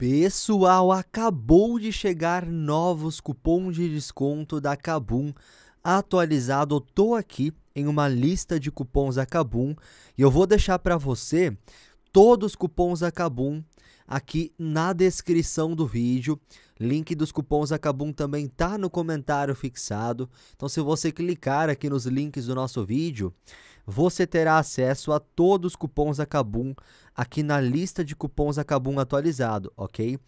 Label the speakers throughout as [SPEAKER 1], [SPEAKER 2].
[SPEAKER 1] Pessoal, acabou de chegar novos cupons de desconto da Kabum atualizado. Eu tô aqui em uma lista de cupons da Kabum e eu vou deixar para você todos os cupons da Kabum aqui na descrição do vídeo. Link dos cupons Acabum também tá no comentário fixado. Então se você clicar aqui nos links do nosso vídeo, você terá acesso a todos os cupons Acabum aqui na lista de cupons Acabum atualizado, ok?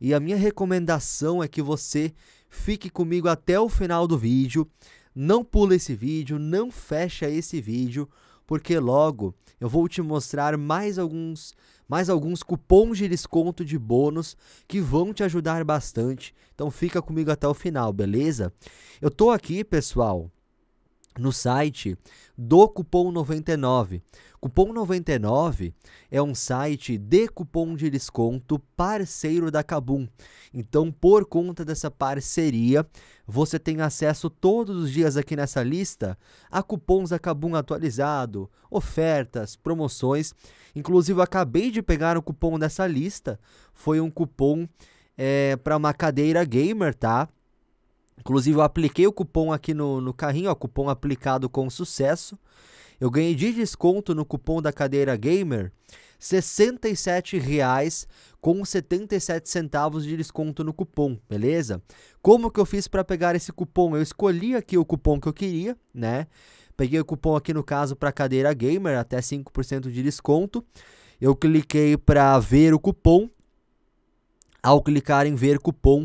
[SPEAKER 1] E a minha recomendação é que você fique comigo até o final do vídeo. Não pule esse vídeo, não fecha esse vídeo, porque logo eu vou te mostrar mais alguns mais alguns cupons de desconto de bônus que vão te ajudar bastante. Então fica comigo até o final, beleza? Eu tô aqui, pessoal, no site do Cupom 99. Cupom 99 é um site de cupom de desconto parceiro da Cabum. Então, por conta dessa parceria, você tem acesso todos os dias aqui nessa lista a cupons da Kabum atualizado, ofertas, promoções. Inclusive, eu acabei de pegar o cupom dessa lista. Foi um cupom é, eh, para uma cadeira gamer, tá? Inclusive, eu apliquei o cupom aqui no, no carrinho, ó, cupom aplicado com sucesso. Eu ganhei de desconto no cupom da cadeira gamer R$ 67,00 com 77 centavos de desconto no cupom, beleza? Como que eu fiz para pegar esse cupom? Eu escolhi aqui o cupom que eu queria, né? Peguei o cupom aqui no caso para cadeira gamer, até 5% de desconto. Eu cliquei para ver o cupom. Ao clicar em ver cupom,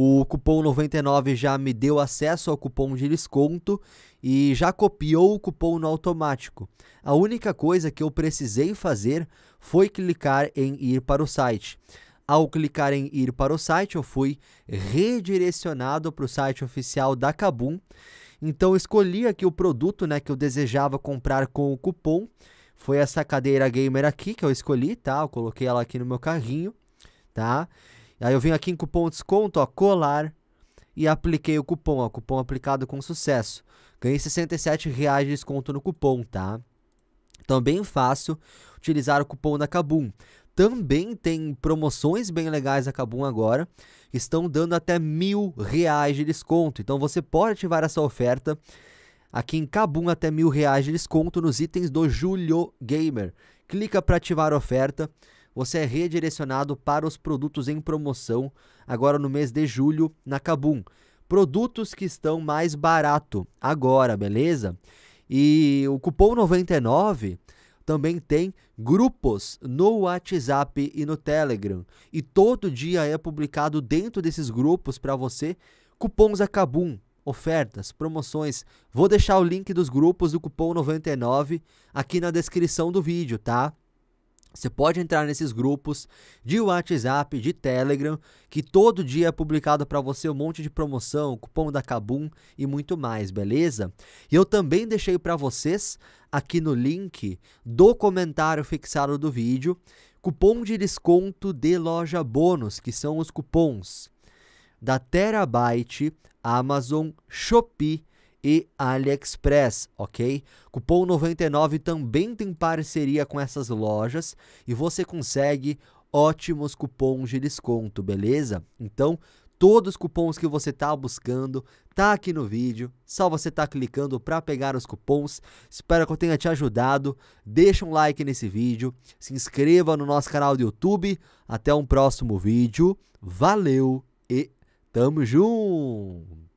[SPEAKER 1] o cupom 99 já me deu acesso ao cupom de desconto e já copiou o cupom no automático. A única coisa que eu precisei fazer foi clicar em ir para o site. Ao clicar em ir para o site, eu fui redirecionado para o site oficial da Kabum. Então escolhi aqui o produto né, que eu desejava comprar com o cupom. Foi essa cadeira gamer aqui que eu escolhi, tá? Eu coloquei ela aqui no meu carrinho, tá? Aí eu vim aqui em cupom desconto, ó, colar, e apliquei o cupom, ó, cupom aplicado com sucesso. Ganhei 67 reais de desconto no cupom, tá? Então, é bem fácil utilizar o cupom da Kabum. Também tem promoções bem legais da Kabum agora, que estão dando até mil reais de desconto. Então, você pode ativar essa oferta aqui em Kabum até mil reais de desconto nos itens do Julio Gamer. Clica para ativar a oferta você é redirecionado para os produtos em promoção agora no mês de julho na Kabum. Produtos que estão mais barato agora, beleza? E o cupom 99 também tem grupos no WhatsApp e no Telegram. E todo dia é publicado dentro desses grupos para você cupons Acabum, ofertas, promoções. Vou deixar o link dos grupos do cupom 99 aqui na descrição do vídeo, tá? Você pode entrar nesses grupos de WhatsApp, de Telegram, que todo dia é publicado para você um monte de promoção, cupom da Kabum e muito mais, beleza? E eu também deixei para vocês aqui no link do comentário fixado do vídeo, cupom de desconto de loja bônus, que são os cupons da Terabyte, Amazon, Shopee e AliExpress, ok? Cupom 99 também tem parceria com essas lojas e você consegue ótimos cupons de desconto, beleza? Então, todos os cupons que você está buscando tá aqui no vídeo. Só você tá clicando para pegar os cupons. Espero que eu tenha te ajudado. Deixa um like nesse vídeo, se inscreva no nosso canal do YouTube. Até um próximo vídeo. Valeu e tamo junto.